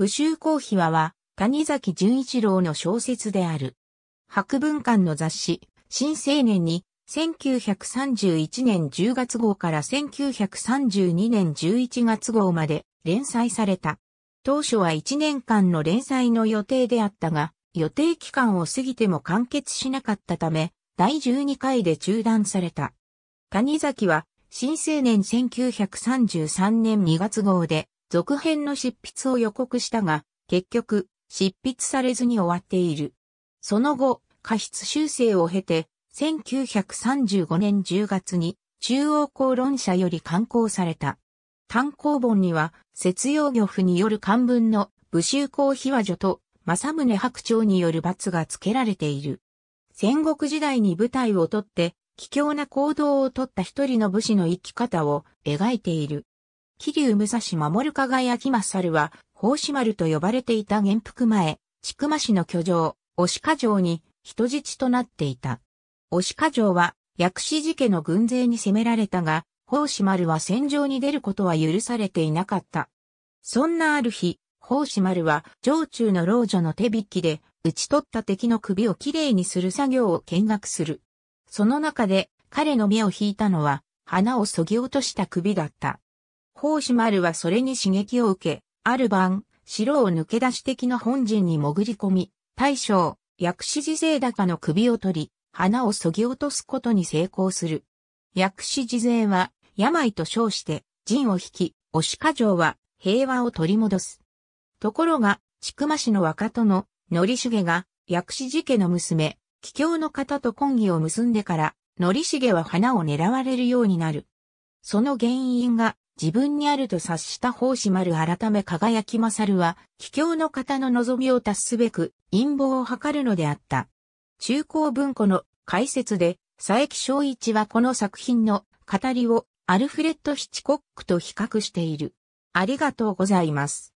武州公秘話は、谷崎潤一郎の小説である。博文館の雑誌、新青年に、1931年10月号から1932年11月号まで連載された。当初は1年間の連載の予定であったが、予定期間を過ぎても完結しなかったため、第12回で中断された。谷崎は、新青年1933年2月号で、続編の執筆を予告したが、結局、執筆されずに終わっている。その後、過失修正を経て、1935年10月に中央公論社より刊行された。単行本には、節用漁夫による漢文の武州公秘話女と正宗白鳥による罰が付けられている。戦国時代に舞台をとって、奇境な行動をとった一人の武士の生き方を描いている。桐生武蔵守加賀焼ルは、法師丸と呼ばれていた元服前、千曲市の居城、押家城に人質となっていた。押家城は、薬師寺家の軍勢に攻められたが、法師丸は戦場に出ることは許されていなかった。そんなある日、法師丸は、城中の老女の手引きで、打ち取った敵の首をきれいにする作業を見学する。その中で、彼の目を引いたのは、花をそぎ落とした首だった。法師丸はそれに刺激を受け、ある晩、城を抜け出し的な本陣に潜り込み、大将、薬師寺勢高の首を取り、花を削ぎ落とすことに成功する。薬師寺勢は、病と称して、陣を引き、押下城は、平和を取り戻す。ところが、千曲市の若りし重が、薬師寺家の娘、貴梗の方と婚儀を結んでから、し重は花を狙われるようになる。その原因が、自分にあると察した法師丸改め輝き勝は、帰郷の方の望みを達すべく、陰謀を図るのであった。中高文庫の解説で、佐伯昭一はこの作品の語りをアルフレッド・ヒチコックと比較している。ありがとうございます。